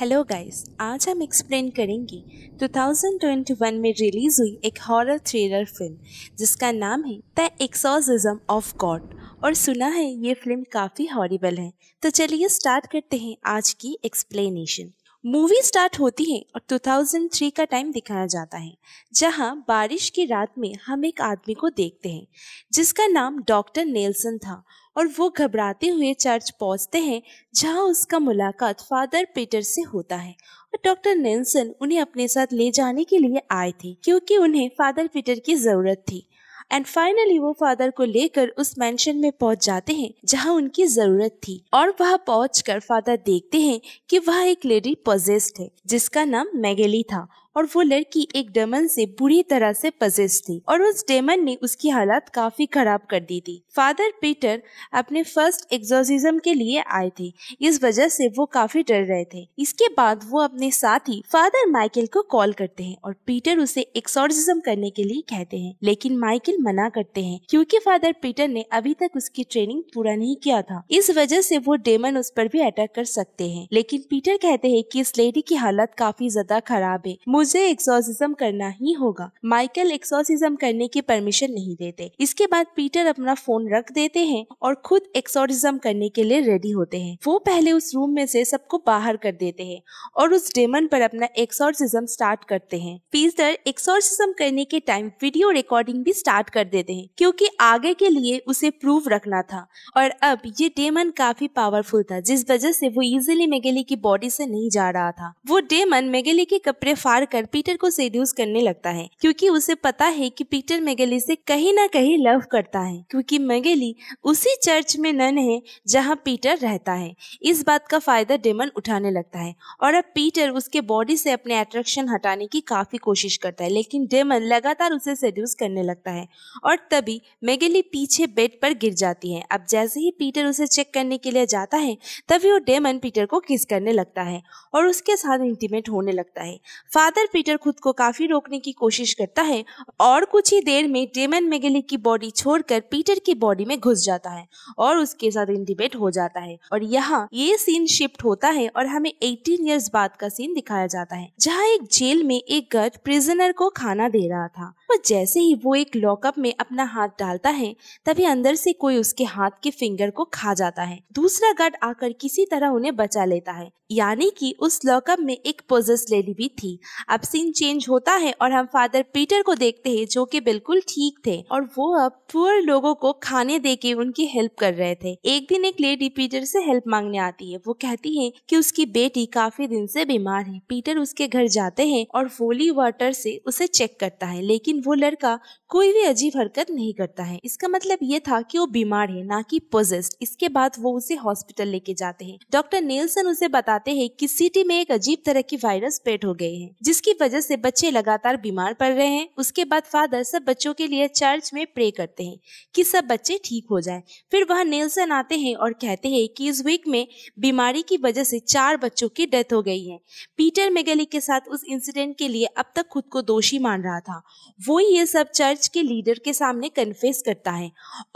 Hello guys आज हम explain करेंगे 2021 में रिलीज हुई एक हॉरर थ्रिलर फिल्म जिसका नाम है द एक्सोसिज्म ऑफ गॉड और सुना है ये फिल्म काफ़ी हॉरिबल है तो चलिए स्टार्ट करते हैं आज की एक्सप्लेनेशन मूवी स्टार्ट होती है और 2003 का टाइम दिखाया जाता है जहां बारिश की रात में हम एक आदमी को देखते हैं जिसका नाम डॉक्टर नेल्सन था और वो घबराते हुए चर्च पहुंचते हैं जहां उसका मुलाकात फादर पीटर से होता है और डॉक्टर नेल्सन उन्हें अपने साथ ले जाने के लिए आए थे क्योंकि उन्हें फादर पीटर की जरूरत थी एंड फाइनली वो फादर को लेकर उस मेंशन में पहुंच जाते हैं जहां उनकी जरूरत थी और वह पहुंचकर फादर देखते हैं कि वह एक लेडी पोजेस्ट है जिसका नाम मैगेली था और वो लड़की एक डेमन से बुरी तरह से पजेस थी और उस डेमन ने उसकी हालत काफी खराब कर दी थी फादर पीटर अपने फर्स्ट एग्जोसिज्म के लिए आए थे इस वजह से वो काफी डर रहे थे इसके बाद वो अपने ही फादर माइकल को कॉल करते हैं और पीटर उसे एक्सोर्सिज्म करने के लिए कहते हैं लेकिन माइकल मना करते हैं क्योंकि फादर पीटर ने अभी तक उसकी ट्रेनिंग पूरा नहीं किया था इस वजह से वो डेमन उस पर भी अटैक कर सकते हैं लेकिन पीटर कहते हैं कि इस लेडी की हालत काफी ज्यादा खराब है मुझे एक्सोसिज्म करना ही होगा माइकल एक्सोसिज्म करने की परमिशन नहीं देते इसके बाद पीटर अपना फोन रख देते हैं और खुद एक्सोसिज्म करने के लिए रेडी होते हैं वो पहले उस रूम में से सबको बाहर कर देते हैं और उस डेमन पर अपना एक्सोर्सिज्म स्टार्ट करते हैं पीटर एक्सोसिज्म करने के टाइम वीडियो रिकॉर्डिंग भी स्टार्ट कर देते हैं क्योंकि आगे के लिए उसे प्रूव रखना था और अब ये डेमन काफी पावरफुल था जिस वजह से वो इजिली मेगेली की बॉडी से नहीं जा रहा था वो डेमन मेगेली के कपड़े फाड़ आकर पीटर को सेड्यूस करने लगता है क्योंकि उसे पता है कि पीटर मैगेली से कहीं ना कहीं लव करता है क्योंकि मैगेली उसी चर्च में नन है जहाँ पीटर रहता है इस बात का फायदा डेमन उठाने लगता है और अब पीटर उसके बॉडी से अपने अट्रैक्शन हटाने की काफी कोशिश करता है लेकिन डेमन लगातार उसे सेड्यूस करने लगता है और तभी मैगेली पीछे बेड पर गिर जाती है अब जैसे ही पीटर उसे चेक करने के लिए जाता है तभी वो डेमन पीटर को किस करने लगता है और उसके साथ इंटीमेट होने लगता है फादर ज्यादातर पीटर खुद को काफी रोकने की कोशिश करता है और कुछ ही देर में डेमन मेगेलिक की बॉडी छोड़कर पीटर की बॉडी में घुस जाता है और उसके साथ इंटीमेट हो जाता है और यहाँ ये सीन शिफ्ट होता है और हमें एटीन ईयर्स बाद का सीन दिखाया जाता है जहाँ एक जेल में एक गर्ट प्रिजनर को खाना दे रहा था और तो जैसे ही वो एक लॉकअप में अपना हाथ डालता है तभी अंदर से कोई उसके हाथ के फिंगर को खा जाता है दूसरा गार्ड आकर किसी तरह उन्हें बचा लेता है यानी कि उस लॉकअप में एक पोजेस लेडी भी थी अब सीन चेंज होता है और हम फादर पीटर को देखते हैं जो कि बिल्कुल ठीक थे और वो अब पुअर लोगों को खाने दे के उनकी हेल्प कर रहे थे एक दिन एक लेडी पीटर से हेल्प मांगने आती है वो कहती है कि उसकी बेटी काफी दिन से बीमार है पीटर उसके घर जाते हैं और फोली वाटर से उसे चेक करता है लेकिन वो लड़का कोई भी अजीब हरकत नहीं करता है इसका मतलब ये था कि वो बीमार है ना कि पोजेस्ड इसके बाद वो उसे हॉस्पिटल लेके जाते हैं डॉक्टर नेल्सन उसे बताते हैं कि सिटी में एक अजीब तरह की वायरस पेट हो गए हैं जिस जिसकी वजह से बच्चे लगातार बीमार पड़ रहे हैं उसके बाद फादर सब बच्चों के लिए चर्च में प्रे करते हैं कि सब बच्चे ठीक हो जाएं। फिर वह नेल्सन आते हैं और कहते हैं कि इस वीक में बीमारी की वजह से चार बच्चों की डेथ हो गई है पीटर मेगली के साथ उस इंसिडेंट के लिए अब तक खुद को दोषी मान रहा था वो ये सब चर्च के लीडर के सामने कन्फेस करता है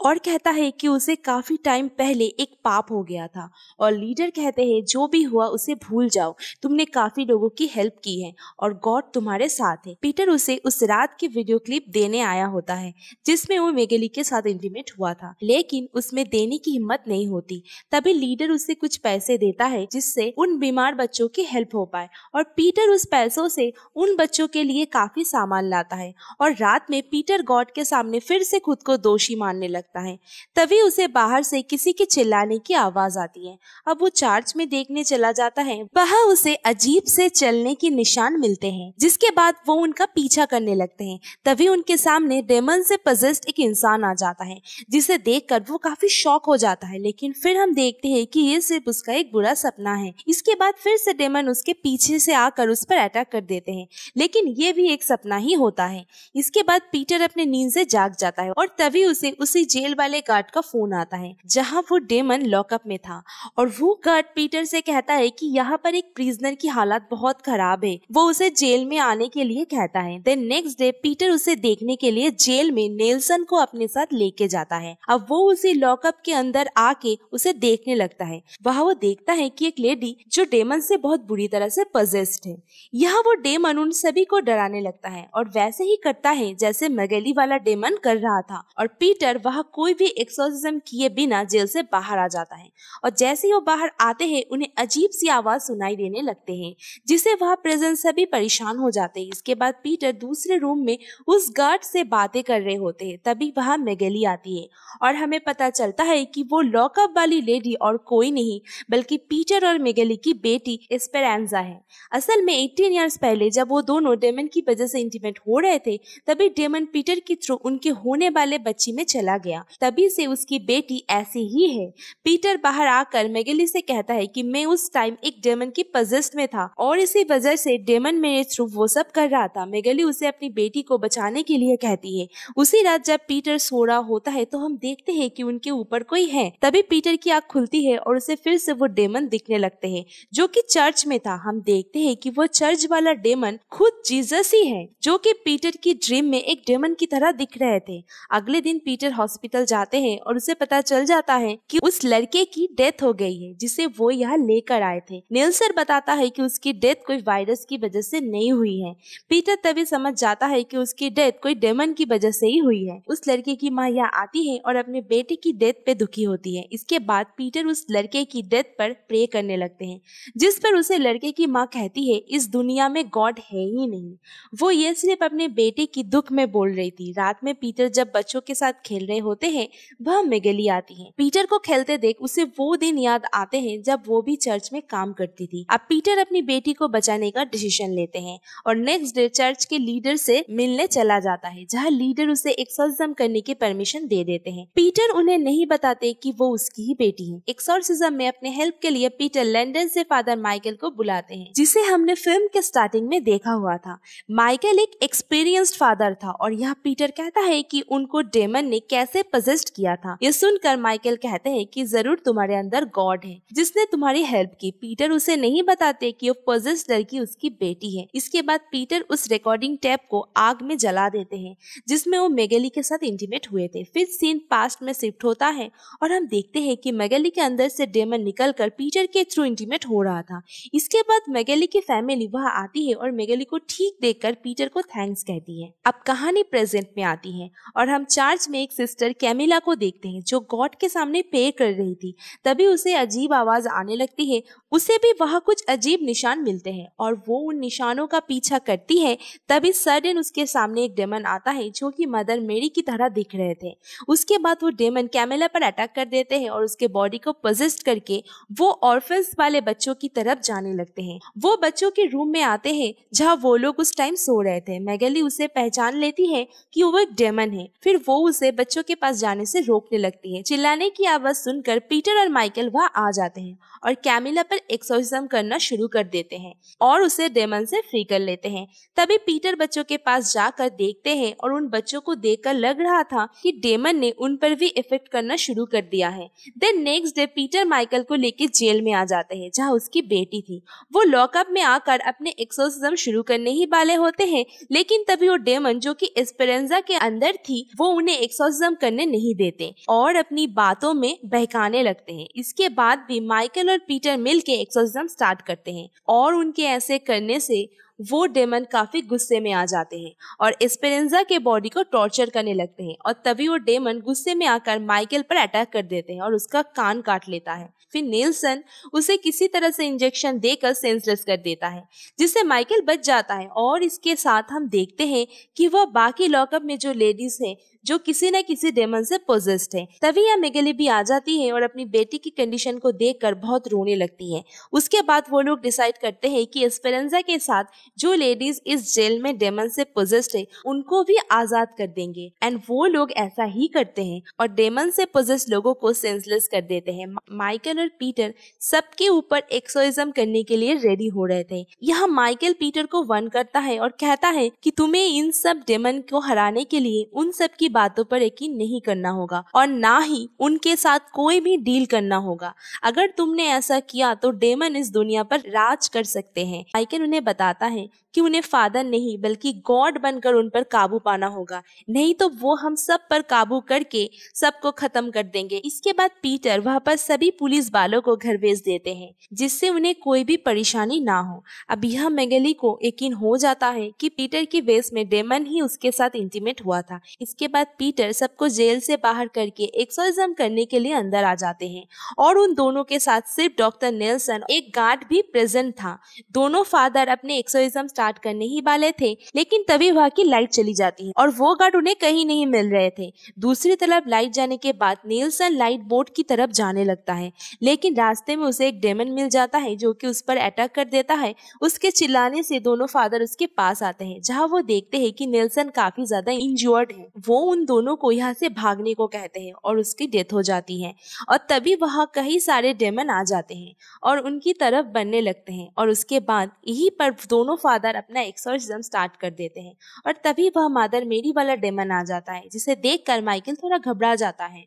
और कहता है कि उसे काफी टाइम पहले एक पाप हो गया था और लीडर कहते हैं जो भी हुआ उसे भूल जाओ तुमने काफी लोगों की हेल्प की है और और गॉड तुम्हारे साथ है पीटर उसे उस रात की वीडियो क्लिप देने आया होता है जिसमें वो मेगेली के साथ इंटीमेट हुआ था लेकिन उसमें देने की हिम्मत नहीं होती तभी लीडर उसे कुछ पैसे देता है जिससे उन बीमार बच्चों की हेल्प हो पाए और पीटर उस पैसों से उन बच्चों के लिए काफी सामान लाता है और रात में पीटर गॉड के सामने फिर से खुद को दोषी मानने लगता है तभी उसे बाहर से किसी के चिल्लाने की आवाज आती है अब वो चार्च में देखने चला जाता है वह उसे अजीब से चलने के निशान मिलते लेते हैं जिसके बाद वो उनका पीछा करने लगते हैं तभी उनके सामने डेमन से पजेस्ट एक इंसान आ जाता है जिसे देखकर वो काफी शॉक हो जाता है लेकिन फिर हम देखते हैं कि ये सिर्फ उसका एक बुरा सपना है इसके बाद फिर से डेमन उसके पीछे से आकर उस पर अटैक कर देते हैं लेकिन ये भी एक सपना ही होता है इसके बाद पीटर अपने नींद से जाग जाता है और तभी उसे उसी जेल वाले गार्ड का फोन आता है जहाँ वो डेमन लॉकअप में था और वो गार्ड पीटर से कहता है कि यहाँ पर एक प्रिजनर की हालत बहुत खराब है वो उसे जेल में आने के लिए कहता है देन नेक्स्ट डे पीटर उसे देखने के लिए जेल में नेल्सन को अपने साथ लेके जाता है अब वो उसे लॉकअप के अंदर आके उसे देखने लगता है वह वो देखता है कि एक लेडी जो डेमन से बहुत बुरी तरह से पजेस्ड है यह वो डेमन उन सभी को डराने लगता है और वैसे ही करता है जैसे मगेली वाला डेमन कर रहा था और पीटर वह कोई भी एक्सोसिज्म किए बिना जेल से बाहर आ जाता है और जैसे ही वो बाहर आते हैं उन्हें अजीब सी आवाज सुनाई देने लगते हैं जिसे वह प्रेजेंट सभी पर परेशान हो जाते हैं इसके बाद पीटर दूसरे रूम में उस गार्ड से बातें कर रहे होते हैं तभी वहाँ मेगेली आती है और हमें पता चलता है कि वो लॉकअप वाली लेडी और कोई नहीं बल्कि पीटर और मेगेली की बेटी एस्पेरेंजा है असल में 18 इयर्स पहले जब वो दोनों डेमन की वजह से इंटीमेट हो रहे थे तभी डेमन पीटर के थ्रू उनके होने वाले बच्ची में चला गया तभी से उसकी बेटी ऐसी ही है पीटर बाहर आकर मेगेली से कहता है कि मैं उस टाइम एक डेमन की पजिस्ट में था और इसी वजह से डेमन मेरे थ्रू वो सब कर रहा था मेगली उसे अपनी बेटी को बचाने के लिए कहती है उसी रात जब पीटर सो रहा होता है तो हम देखते हैं कि उनके ऊपर कोई है तभी पीटर की आंख खुलती है और उसे फिर से वो डेमन दिखने लगते हैं जो कि चर्च में था हम देखते हैं कि वो चर्च वाला डेमन खुद जीसस ही है जो कि पीटर की ड्रीम में एक डेमन की तरह दिख रहे थे अगले दिन पीटर हॉस्पिटल जाते हैं और उसे पता चल जाता है कि उस लड़के की डेथ हो गई है जिसे वो यहाँ लेकर आए थे नेल्सर बताता है कि उसकी डेथ कोई वायरस की वजह से से नहीं हुई है पीटर तभी समझ जाता है कि उसकी डेथ कोई डेमन की वजह से ही हुई है उस लड़के की माँ यहाँ आती है और अपने बेटे की डेथ पे दुखी होती है इसके बाद पीटर उस लड़के की डेथ पर प्रे करने लगते हैं जिस पर उसे लड़के की माँ कहती है इस दुनिया में गॉड है ही नहीं वो ये सिर्फ अपने बेटे की दुख में बोल रही थी रात में पीटर जब बच्चों के साथ खेल रहे होते हैं वह मेगली आती है पीटर को खेलते देख उसे वो दिन याद आते हैं जब वो भी चर्च में काम करती थी अब पीटर अपनी बेटी को बचाने का डिसीजन ले लेते हैं और नेक्स्ट डे चर्च के लीडर से मिलने चला जाता है जहाँ लीडर उसे एक्सोरिज्म करने की परमिशन दे देते हैं पीटर उन्हें नहीं बताते कि वो उसकी ही बेटी है एक्सोरसिज्म में अपने हेल्प के लिए पीटर लंदन से फादर माइकल को बुलाते हैं जिसे हमने फिल्म के स्टार्टिंग में देखा हुआ था माइकल एक एक्सपीरियंस्ड फादर था और यहाँ पीटर कहता है कि उनको डेमन ने कैसे पजेस्ट किया था ये सुनकर माइकल कहते हैं कि जरूर तुम्हारे अंदर गॉड है जिसने तुम्हारी हेल्प की पीटर उसे नहीं बताते कि वो पजेस्ट लड़की उसकी बेटी है जाती है इसके बाद पीटर उस रिकॉर्डिंग टैप को आग में जला देते हैं जिसमें वो मेगली के साथ इंटीमेट हुए थे फिर सीन पास्ट में शिफ्ट होता है और हम देखते हैं कि मेगली के अंदर से डेमन निकल कर पीटर के थ्रू इंटीमेट हो रहा था इसके बाद मेगली की फैमिली वह आती है और मेगली को ठीक देखकर पीटर को थैंक्स कहती है अब कहानी प्रेजेंट में आती है और हम चार्च में एक सिस्टर कैमिला को देखते हैं जो गॉड के सामने पे कर रही थी तभी उसे अजीब आवाज आने लगती है उसे भी वहाँ कुछ अजीब निशान मिलते हैं और वो उन निशानों का पीछा करती है तभी सडन उसके सामने एक डेमन आता है जो कि मदर मेरी की तरह दिख रहे थे उसके बाद वो डेमन कैमेला पर अटैक कर देते हैं और उसके बॉडी को पजेस्ट करके वो ऑर्फेंस वाले बच्चों की तरफ जाने लगते हैं वो बच्चों के रूम में आते हैं जहाँ वो लोग उस टाइम सो रहे थे मैगली उसे पहचान लेती है कि वो एक डेमन है फिर वो उसे बच्चों के पास जाने से रोकने लगती है चिल्लाने की आवाज सुनकर पीटर और माइकल वहाँ आ जाते हैं और कैमिला पर एक्सोसिज्म करना शुरू कर देते हैं और उसे डेमन से फ्री कर लेते हैं तभी पीटर बच्चों के पास जाकर देखते हैं और उन बच्चों को देखकर लग रहा था कि डेमन ने उन पर भी इफेक्ट करना शुरू कर दिया है then next day Peter Michael को लेकर जेल में आ जाते हैं जहाँ उसकी बेटी थी वो लॉकअप में आकर अपने एक्सोसिज्म शुरू करने ही वाले होते हैं लेकिन तभी वो डेमन जो की एस्पेरेंजा के अंदर थी वो उन्हें एक्सोसिज्म करने नहीं देते और अपनी बातों में बहकाने लगते हैं इसके बाद भी माइकल और पीटर मिलके के एक्सोसिज्म स्टार्ट करते हैं और उनके ऐसे करने से वो डेमन काफी गुस्से में आ जाते हैं और एस्पेरेंजा के बॉडी को टॉर्चर करने लगते हैं और तभी वो डेमन गुस्से में आकर माइकल पर अटैक कर देते हैं और उसका कान काट लेता है फिर नेल्सन उसे किसी तरह से इंजेक्शन देकर सेंसलेस कर देता है जिससे माइकल बच जाता है और इसके साथ हम देखते हैं कि वह बाकी लॉकअप में जो लेडीज हैं जो किसी न किसी डेमन से पोजेस्ट है तभी यह मेगली भी आ जाती है और अपनी बेटी की कंडीशन को कर बहुत रोने लगती है उसके बाद वो लोग डिसाइड करते हैं कि एस्पेरेंजा के साथ जो लेडीज इस जेल में डेमन से पोजेस्ट है उनको भी आजाद कर देंगे एंड वो लोग ऐसा ही करते हैं और डेमन से पोजेस्ट लोगों को सेंसलेस कर देते हैं माइकल और पीटर सबके ऊपर एक्सोइज्म करने के लिए रेडी हो रहे थे यहाँ माइकल पीटर को वन करता है और कहता है कि तुम्हें इन सब डेमन को हराने के लिए उन सब की बातों पर यकीन नहीं करना होगा और ना ही उनके साथ कोई भी डील करना होगा अगर तुमने ऐसा किया तो डेमन इस दुनिया पर राज कर सकते हैं माइकल उन्हें बताता है कि उन्हें फादर नहीं बल्कि गॉड बनकर उन पर काबू पाना होगा नहीं तो वो हम सब पर काबू करके सबको खत्म कर देंगे इसके बाद पीटर वहाँ पर सभी पुलिस वालों को घर भेज देते हैं जिससे उन्हें कोई भी परेशानी ना हो अब यह मेगली को यकीन हो जाता है कि पीटर की वेस में डेमन ही उसके साथ इंटीमेट हुआ था इसके बाद बाद पीटर सबको जेल से बाहर करके एक्सोरिज्म करने के लिए अंदर आ जाते हैं और उन दोनों के साथ सिर्फ डॉक्टर नेल्सन एक गार्ड भी प्रेजेंट था दोनों फादर अपने एक्सोरिज्म स्टार्ट करने ही वाले थे लेकिन तभी वहाँ की लाइट चली जाती है और वो गार्ड उन्हें कहीं नहीं मिल रहे थे दूसरी तरफ लाइट जाने के बाद नेल्सन लाइट बोर्ड की तरफ जाने लगता है लेकिन रास्ते में उसे एक डेमन मिल जाता है जो कि उस पर अटैक कर देता है उसके चिल्लाने से दोनों फादर उसके पास आते हैं जहाँ वो देखते हैं कि नेल्सन काफी ज्यादा इंजोर्ड है वो उन दोनों को यहाँ से भागने को कहते हैं और उसकी डेथ हो जाती है और तभी वहाँ कई सारे डेमन आ जाते हैं और उनकी तरफ बनने लगते हैं और उसके बाद यहीं पर दोनों फादर अपना एक्सोरिज्म स्टार्ट कर देते हैं और तभी वह मादर मेरी वाला डेमन आ जाता है जिसे देख कर माइकल थोड़ा घबरा जाता है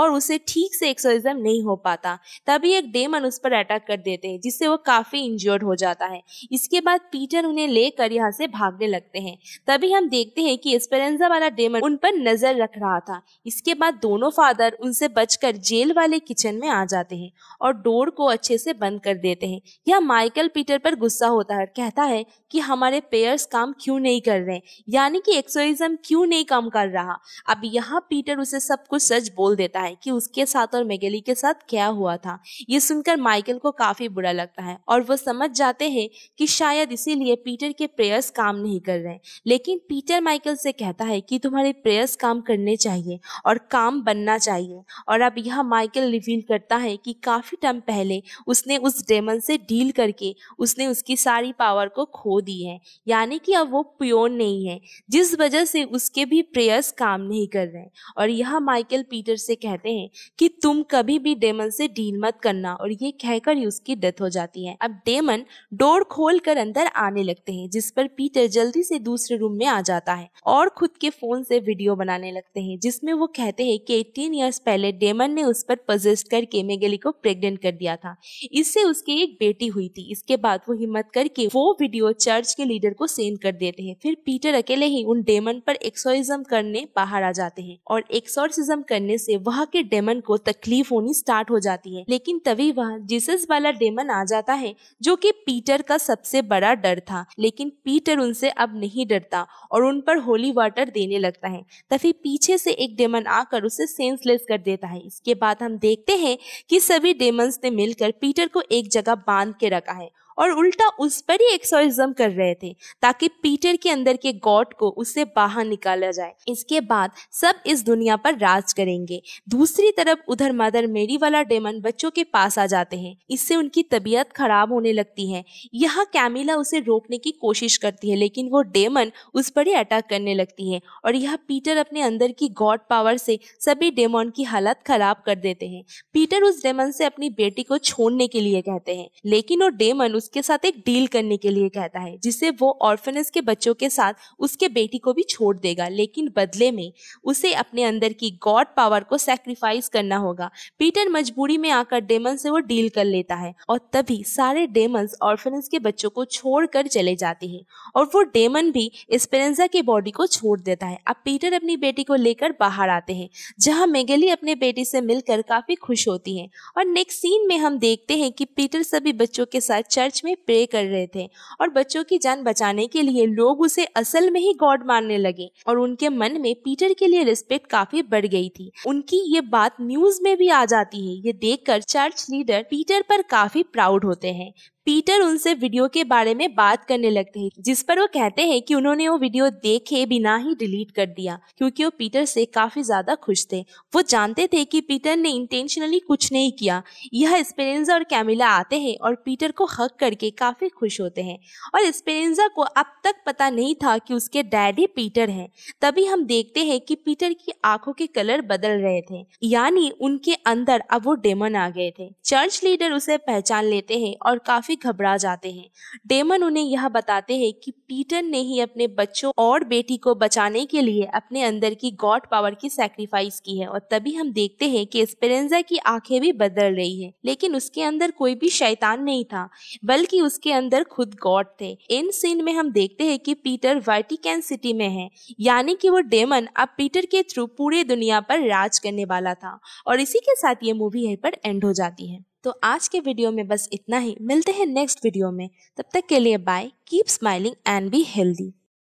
और उसे ठीक से एक्सोरिज्म नहीं हो पाता तभी एक डेमन उस पर अटैक कर देते हैं जिससे वो काफ़ी इंजर्ड हो जाता है इसके बाद पीटर उन्हें लेकर यहाँ से भागने लगते हैं तभी हम देखते हैं कि एस्पेरेंजा वाला डेमन उन पर नजर रख रहा था इसके बाद दोनों फादर उनसे बचकर जेल वाले किचन में आ जाते हैं और डोर को अच्छे से बंद कर देते हैं यह माइकल पीटर पर गुस्सा होता है कहता है कि हमारे पेयर्स काम क्यों नहीं कर रहे यानी कि एक्सोइज्म क्यों नहीं काम कर रहा अब यहाँ पीटर उसे सब कुछ सच बोल देता है कि उसके साथ और मेगली के साथ क्या हुआ था ये सुनकर माइकल को काफी बुरा लगता है और वो समझ जाते हैं कि शायद इसीलिए पीटर के प्रेयर्स काम नहीं कर रहे लेकिन पीटर माइकल से कहता है कि तुम्हारे प्रेयर जबरदस्त काम करने चाहिए और काम बनना चाहिए और अब यह माइकल रिवील करता है कि काफ़ी टाइम पहले उसने उस डेमन से डील करके उसने उसकी सारी पावर को खो दी है यानी कि अब वो प्योर नहीं है जिस वजह से उसके भी प्रेयर्स काम नहीं कर रहे और यह माइकल पीटर से कहते हैं कि तुम कभी भी डेमन से डील मत करना और ये कहकर ही उसकी डेथ हो जाती है अब डेमन डोर खोल कर अंदर आने लगते हैं जिस पर पीटर जल्दी से दूसरे रूम में आ जाता है और खुद के फोन से वीडियो बनाने लगते हैं जिसमें वो कहते हैं कि 18 इयर्स पहले डेमन ने उस पर पजेस्ट करके मेगली को प्रेग्नेंट कर दिया था इससे उसकी एक बेटी हुई थी इसके बाद वो हिम्मत करके वो वीडियो चर्च के लीडर को सेंड कर देते हैं फिर पीटर अकेले ही उन डेमन पर एक्सोरिज्म करने बाहर आ जाते हैं और एक्सोरसिज्म करने से वहाँ के डेमन को तकलीफ होनी स्टार्ट हो जाती है लेकिन तभी वह जीसस वाला डेमन आ जाता है जो की पीटर का सबसे बड़ा डर था लेकिन पीटर उनसे अब नहीं डरता और उन पर होली वाटर देने लगता है तभी पीछे से एक डेमन आकर उसे सेंसलेस कर देता है इसके बाद हम देखते हैं कि सभी डेमन्स ने मिलकर पीटर को एक जगह बांध के रखा है और उल्टा उस पर ही एक्सोरिज्म कर रहे थे ताकि पीटर के अंदर के गॉड को उससे बाहर निकाला जाए इसके बाद सब इस दुनिया पर राज करेंगे दूसरी तरफ उधर मदर मेरी वाला डेमन बच्चों के पास आ जाते हैं इससे उनकी तबीयत खराब होने लगती है यह कैमिला उसे रोकने की कोशिश करती है लेकिन वो डेमन उस पर ही अटैक करने लगती है और यह पीटर अपने अंदर की गॉड पावर से सभी डेमोन की हालत खराब कर देते हैं पीटर उस डेमन से अपनी बेटी को छोड़ने के लिए कहते हैं लेकिन वो डेमन उस उसके साथ एक डील करने के लिए कहता है जिसे वो ऑर्फेनेस के बच्चों के साथ उसके बेटी को भी छोड़ देगा लेकिन बदले में उसे अपने अंदर की गॉड पावर को सेक्रीफाइस करना होगा पीटर मजबूरी में आकर डेमन से वो डील कर लेता है और तभी सारे डेमन ऑर्फेनेस के बच्चों को छोड़कर चले जाते हैं और वो डेमन भी स्पेरेंजा के बॉडी को छोड़ देता है अब पीटर अपनी बेटी को लेकर बाहर आते हैं जहाँ मेगली अपने बेटी से मिलकर काफी खुश होती है और नेक्स्ट सीन में हम देखते हैं कि पीटर सभी बच्चों के साथ चर्च चर्च में प्रे कर रहे थे और बच्चों की जान बचाने के लिए लोग उसे असल में ही गॉड मानने लगे और उनके मन में पीटर के लिए रिस्पेक्ट काफी बढ़ गई थी उनकी ये बात न्यूज में भी आ जाती है ये देखकर चर्च लीडर पीटर पर काफी प्राउड होते हैं पीटर उनसे वीडियो के बारे में बात करने लगते हैं जिस पर वो कहते हैं कि उन्होंने वो वीडियो देखे बिना ही डिलीट कर दिया क्योंकि वो पीटर से काफी ज्यादा खुश थे वो जानते थे कि पीटर ने इंटेंशनली कुछ नहीं किया यह स्पेरेंजा और कैमिला आते हैं और पीटर को हक करके काफी खुश होते हैं और स्पेरेंजा को अब तक पता नहीं था कि उसके डैडी पीटर हैं तभी हम देखते हैं कि पीटर की आंखों के कलर बदल रहे थे यानी उनके अंदर अब वो डेमन आ गए थे चर्च लीडर उसे पहचान लेते हैं और काफी काफी घबरा जाते हैं डेमन उन्हें यह बताते हैं कि पीटर ने ही अपने बच्चों और बेटी को बचाने के लिए अपने अंदर की गॉड पावर की सैक्रिफाइस की है और तभी हम देखते हैं कि स्पेरेंजा की आंखें भी बदल रही है लेकिन उसके अंदर कोई भी शैतान नहीं था बल्कि उसके अंदर खुद गॉड थे इन सीन में हम देखते हैं कि पीटर वाइटिकैन सिटी में है यानी कि वो डेमन अब पीटर के थ्रू पूरे दुनिया पर राज करने वाला था और इसी के साथ ये मूवी यहीं पर एंड हो जाती है तो आज के वीडियो में बस इतना ही मिलते हैं नेक्स्ट वीडियो में तब तक के लिए bye keep smiling and be healthy